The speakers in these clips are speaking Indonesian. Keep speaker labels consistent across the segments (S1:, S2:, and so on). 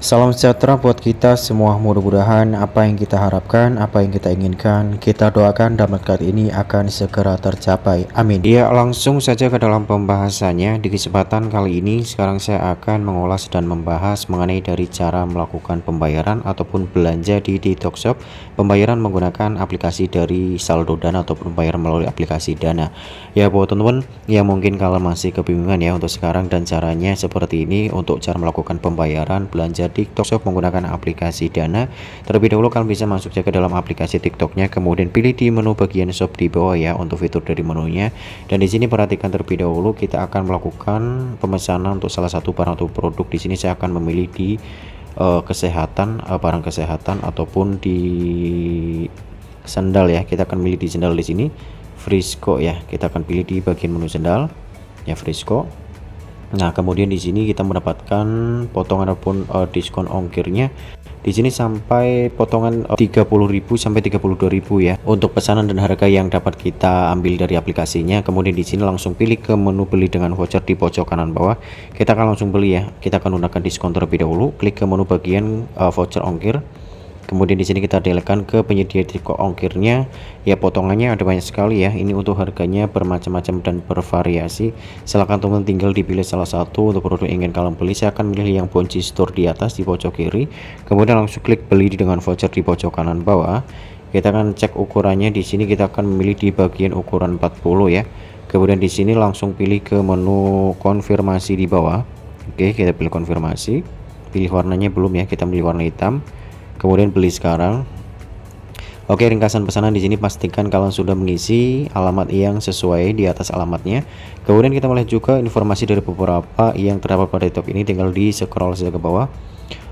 S1: Salam sejahtera buat kita semua. Mudah-mudahan apa yang kita harapkan, apa yang kita inginkan, kita doakan dalam dekat ini akan segera tercapai. Amin. Ya, langsung saja ke dalam pembahasannya. Di kesempatan kali ini, sekarang saya akan mengulas dan membahas mengenai dari cara melakukan pembayaran ataupun belanja di TikTok Shop, pembayaran menggunakan aplikasi dari saldo Dana ataupun pembayaran melalui aplikasi Dana. Ya, buat teman-teman yang mungkin kalau masih kebingungan ya untuk sekarang dan caranya seperti ini untuk cara melakukan pembayaran belanja TikTok Shop menggunakan aplikasi Dana. Terlebih dahulu kalian bisa masuk saja ke dalam aplikasi TikToknya, kemudian pilih di menu bagian shop di bawah ya untuk fitur dari menunya. Dan di sini perhatikan terlebih dahulu kita akan melakukan pemesanan untuk salah satu barang atau produk. Di sini saya akan memilih di uh, kesehatan, uh, barang kesehatan ataupun di sendal ya. Kita akan pilih di sendal di sini. Frisco ya, kita akan pilih di bagian menu sendal ya Frisco Nah, kemudian di sini kita mendapatkan potongan ataupun uh, eh, diskon ongkirnya di sini sampai potongan 30.000 eh, sampai 32.000 ya untuk pesanan dan harga yang dapat kita ambil dari aplikasinya kemudian di sini langsung pilih ke menu beli dengan voucher di pojok kanan bawah kita akan langsung beli ya kita akan gunakan diskon terlebih dahulu klik ke menu bagian eh, voucher ongkir kemudian di sini kita delekan ke penyedia tiko ongkirnya ya potongannya ada banyak sekali ya ini untuk harganya bermacam-macam dan bervariasi silahkan teman tinggal dipilih salah satu untuk produk yang ingin kalian beli saya akan pilih yang bonci store di atas di pojok kiri kemudian langsung klik beli dengan voucher di pojok kanan bawah kita akan cek ukurannya di sini kita akan memilih di bagian ukuran 40 ya kemudian di sini langsung pilih ke menu konfirmasi di bawah oke kita pilih konfirmasi pilih warnanya belum ya kita pilih warna hitam kemudian beli sekarang Oke, ringkasan pesanan di sini pastikan kalian sudah mengisi alamat yang sesuai di atas alamatnya. Kemudian kita melihat juga informasi dari beberapa yang terdapat pada top ini tinggal di scroll saja ke bawah.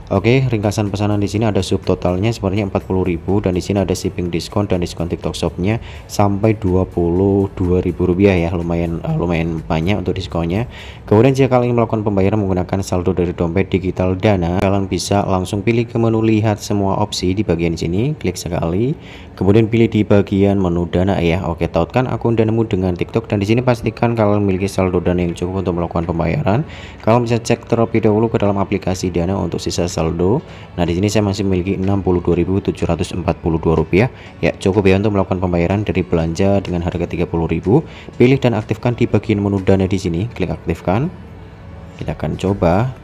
S1: Oke, ringkasan pesanan di sini ada subtotalnya sebenarnya 40.000 dan di sini ada shipping diskon dan diskon TikTok Shop-nya sampai 22.000 rupiah ya, lumayan eh, lumayan banyak untuk diskonnya. Kemudian jika kalian melakukan pembayaran menggunakan saldo dari dompet digital Dana, kalian bisa langsung pilih ke menu lihat semua opsi di bagian sini, klik sekali, kemudian pilih di bagian menu Dana ya. Oke, tautkan akun Danamu dengan TikTok dan di sini pastikan kalian memiliki saldo Dana yang cukup untuk melakukan pembayaran. Kalian bisa cek terlebih dahulu ke dalam aplikasi Dana untuk sisa saldo. Nah, di sini saya masih memiliki 62.742 rupiah. Ya, cukup ya untuk melakukan pembayaran dari belanja dengan harga 30.000. Pilih dan aktifkan di bagian menu dana di sini, klik aktifkan. Kita akan coba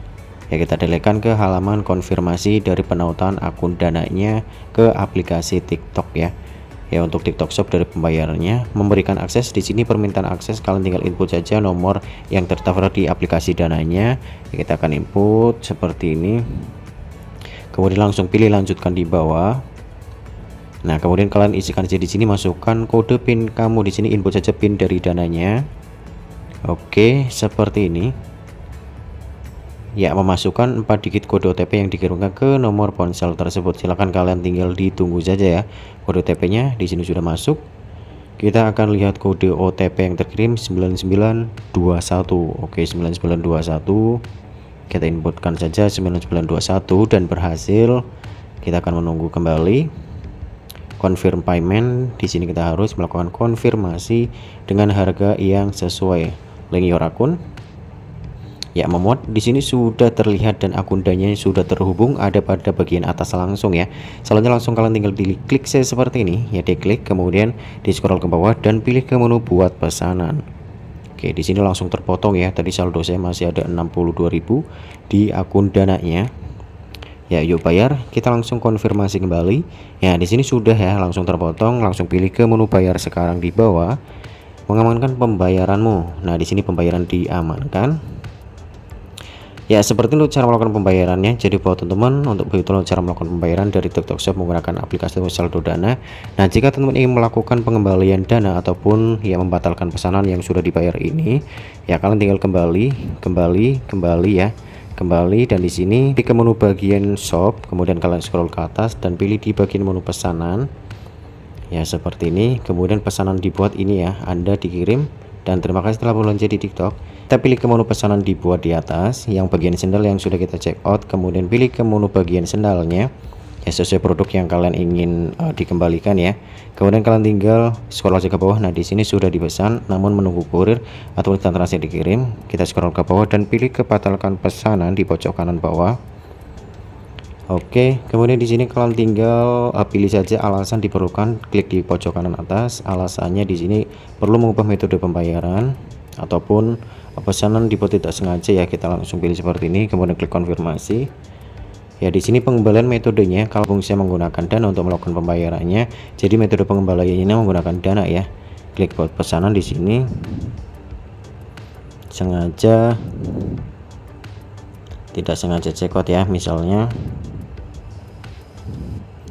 S1: ya kita delekan ke halaman konfirmasi dari penautan akun dananya ke aplikasi TikTok ya ya untuk TikTok Shop dari pembayarannya memberikan akses di sini permintaan akses kalian tinggal input saja nomor yang tertera di aplikasi dananya ya, kita akan input seperti ini kemudian langsung pilih lanjutkan di bawah nah kemudian kalian isikan saja di sini masukkan kode pin kamu di sini input saja pin dari dananya oke seperti ini ya memasukkan 4 digit kode OTP yang dikirimkan ke nomor ponsel tersebut silahkan kalian tinggal ditunggu saja ya kode OTP nya di sini sudah masuk kita akan lihat kode OTP yang terkirim 9921 oke 9921 kita inputkan saja 9921 dan berhasil kita akan menunggu kembali confirm payment di sini kita harus melakukan konfirmasi dengan harga yang sesuai link your akun ya memuat di sini sudah terlihat dan akun dananya sudah terhubung ada pada bagian atas langsung ya selanjutnya langsung kalian tinggal klik saya seperti ini ya diklik kemudian di scroll ke bawah dan pilih ke menu buat pesanan Oke, di sini langsung terpotong ya. Tadi saldo saya masih ada 62.000 di akun dananya. Ya, yuk bayar. Kita langsung konfirmasi kembali. Ya, di sini sudah ya, langsung terpotong, langsung pilih ke menu bayar sekarang di bawah. Mengamankan pembayaranmu. Nah, di sini pembayaran diamankan ya seperti itu cara melakukan pembayarannya jadi buat teman-teman untuk begitu cara melakukan pembayaran dari TikTok Shop menggunakan aplikasi saldo dana nah jika teman-teman ingin melakukan pengembalian dana ataupun ya membatalkan pesanan yang sudah dibayar ini ya kalian tinggal kembali kembali kembali ya kembali dan di sini klik ke menu bagian shop kemudian kalian scroll ke atas dan pilih di bagian menu pesanan ya seperti ini kemudian pesanan dibuat ini ya Anda dikirim dan terima kasih telah berlanjut di TikTok. Kita pilih ke menu pesanan dibuat di atas, yang bagian sendal yang sudah kita check out, kemudian pilih ke menu bagian sendalnya ya sesuai produk yang kalian ingin uh, dikembalikan ya. Kemudian kalian tinggal scroll aja ke bawah. Nah, di sini sudah dipesan namun menunggu kurir atau transaksi dikirim. Kita scroll ke bawah dan pilih ke batalkan pesanan di pojok kanan bawah. Oke, kemudian di sini kalian tinggal eh, pilih saja alasan diperlukan, klik di pojok kanan atas. Alasannya di sini perlu mengubah metode pembayaran ataupun eh, pesanan dibuat tidak sengaja ya kita langsung pilih seperti ini, kemudian klik konfirmasi. Ya di sini pengembalian metodenya kalau fungsinya menggunakan dana untuk melakukan pembayarannya, jadi metode ini menggunakan dana ya. Klik buat pesanan di sini. Sengaja tidak sengaja cekot ya misalnya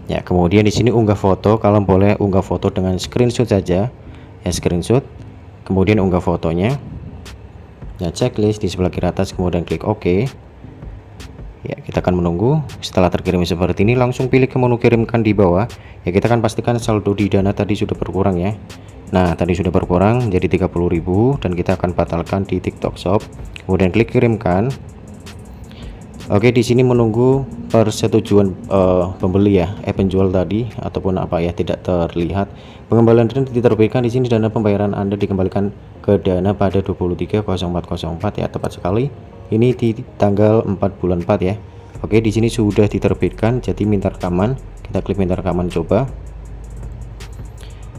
S1: ya kemudian di sini unggah foto kalau boleh unggah foto dengan screenshot saja ya screenshot kemudian unggah fotonya ya checklist di sebelah kiri atas kemudian klik OK ya kita akan menunggu setelah terkirim seperti ini langsung pilih ke menu kirimkan di bawah ya kita akan pastikan saldo di dana tadi sudah berkurang ya nah tadi sudah berkurang jadi 30.000 dan kita akan batalkan di tiktok shop kemudian klik kirimkan Oke, di sini menunggu persetujuan uh, pembeli ya, eh penjual tadi ataupun apa ya tidak terlihat. Pengembalian dana diterbitkan di sini dana pembayaran Anda dikembalikan ke dana pada 23.0404 ya, tepat sekali. Ini di tanggal 4 bulan 4 ya. Oke, di sini sudah diterbitkan, jadi minta rekaman. Kita klik minta rekaman coba.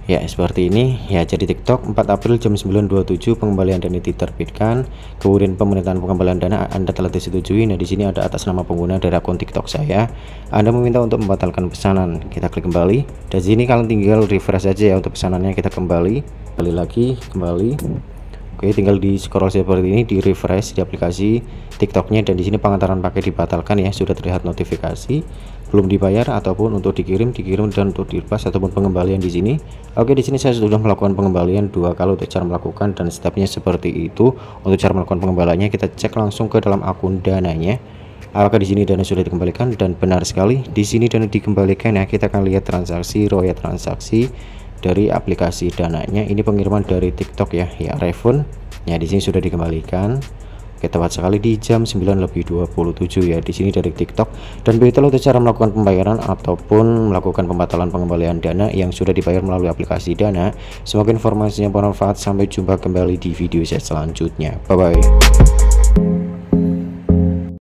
S1: Ya seperti ini ya jadi TikTok 4 April jam 9.27 pengembalian dana diterbitkan kemudian pemerintahan pengembalian dana Anda telah disetujui nah di sini ada atas nama pengguna dari akun TikTok saya Anda meminta untuk membatalkan pesanan kita klik kembali dan sini kalian tinggal refresh aja ya untuk pesanannya kita kembali kembali lagi kembali Oke, tinggal di scroll seperti ini, di refresh di aplikasi TikToknya dan di sini pengantaran pakai dibatalkan ya, sudah terlihat notifikasi belum dibayar ataupun untuk dikirim, dikirim dan untuk dilepas ataupun pengembalian di sini. Oke, di sini saya sudah melakukan pengembalian dua kali untuk cara melakukan dan stepnya seperti itu. Untuk cara melakukan pengembaliannya kita cek langsung ke dalam akun dananya. Apakah di sini dana sudah dikembalikan dan benar sekali di sini dana dikembalikan ya. Kita akan lihat transaksi, royal transaksi dari aplikasi dananya ini pengiriman dari TikTok ya ya refund ya di sini sudah dikembalikan Oke, tepat sekali di jam 9 lebih 27 ya di sini dari TikTok dan untuk cara melakukan pembayaran ataupun melakukan pembatalan pengembalian dana yang sudah dibayar melalui aplikasi Dana. Semoga informasinya bermanfaat. Sampai jumpa kembali di video saya selanjutnya. Bye bye.